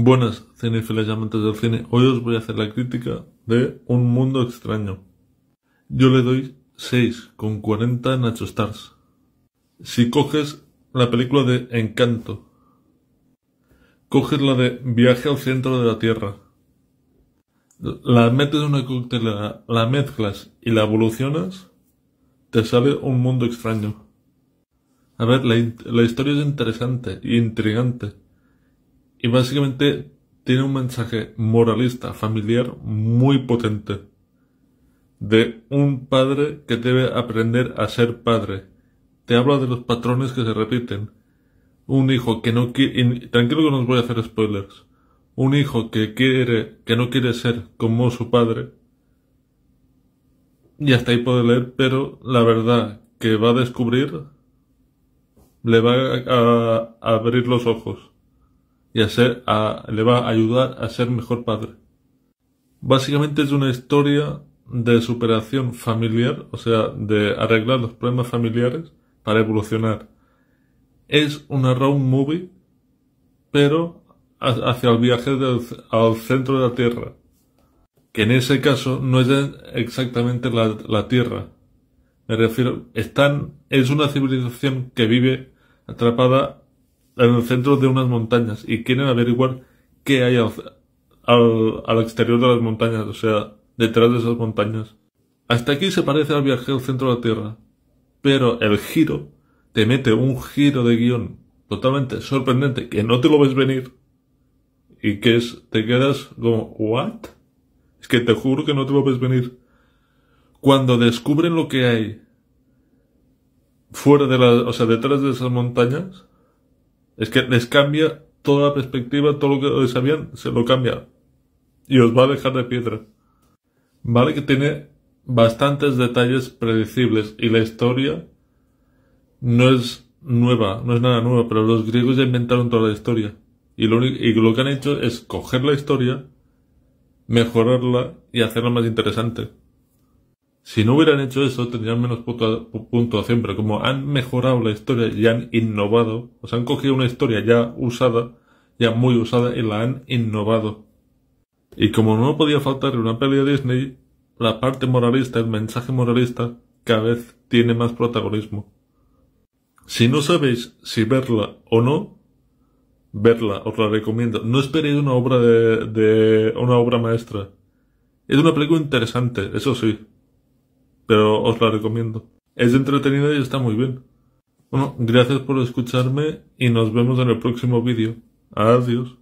Buenas, cinefilas y amantes del cine. Hoy os voy a hacer la crítica de Un Mundo Extraño. Yo le doy 6,40 en Nacho Stars. Si coges la película de Encanto, coges la de Viaje al centro de la Tierra, la metes en una coctelera, la mezclas y la evolucionas, te sale Un Mundo Extraño. A ver, la, la historia es interesante e intrigante y básicamente tiene un mensaje moralista, familiar, muy potente. De un padre que debe aprender a ser padre. Te habla de los patrones que se repiten. Un hijo que no quiere... Tranquilo que no os voy a hacer spoilers. Un hijo que quiere, que no quiere ser como su padre. Y hasta ahí puede leer, pero la verdad que va a descubrir le va a abrir los ojos y ser a, le va a ayudar a ser mejor padre. Básicamente es una historia de superación familiar, o sea, de arreglar los problemas familiares para evolucionar. Es una round movie, pero hacia el viaje al centro de la Tierra, que en ese caso no es exactamente la, la Tierra. Me refiero, están, es una civilización que vive atrapada ...en el centro de unas montañas y quieren averiguar qué hay al, al, exterior de las montañas, o sea, detrás de esas montañas. Hasta aquí se parece al viaje al centro de la Tierra, pero el giro te mete un giro de guión totalmente sorprendente que no te lo ves venir y que es, te quedas como, ¿what? Es que te juro que no te lo ves venir. Cuando descubren lo que hay fuera de la, o sea, detrás de esas montañas, es que les cambia toda la perspectiva, todo lo que sabían, se lo cambia. Y os va a dejar de piedra. Vale que tiene bastantes detalles predecibles y la historia no es nueva, no es nada nueva, pero los griegos ya inventaron toda la historia. Y lo, y lo que han hecho es coger la historia, mejorarla y hacerla más interesante. Si no hubieran hecho eso, tendrían menos puntuación, pero como han mejorado la historia y han innovado, o sea, han cogido una historia ya usada, ya muy usada, y la han innovado. Y como no podía faltar en una peli de Disney, la parte moralista, el mensaje moralista, cada vez tiene más protagonismo. Si no sabéis si verla o no, verla, os la recomiendo. No esperéis una obra de, de una obra maestra. Es una película interesante, eso sí, pero os la recomiendo. Es entretenida y está muy bien. Bueno, gracias por escucharme y nos vemos en el próximo vídeo. Adiós.